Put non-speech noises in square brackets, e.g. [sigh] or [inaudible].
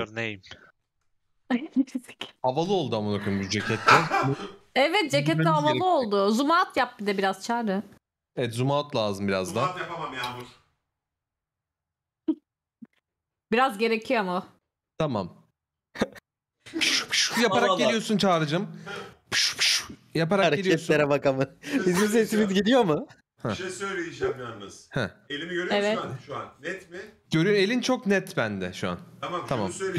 your name. Havalı oldu ama bakın bu ceketle. evet ceket de havalı oldu. Zoom out yap bir de biraz çağrı. Evet zoom out lazım biraz Zoom daha. out yapamam Yağmur. [laughs] Biraz gerekiyor ama. Tamam. Pşu [laughs] pşu yaparak Havalı. geliyorsun Çağrı'cım. Pşu pşu yaparak geliyorsun. Hareketlere bak ama. Bizim sesimiz gidiyor mu? Bir şey söyleyeceğim yalnız. Heh. Elimi görüyor musun Evet. şu an? Net mi? Görün elin çok net bende şu an. Tamam. Tamam. Şunu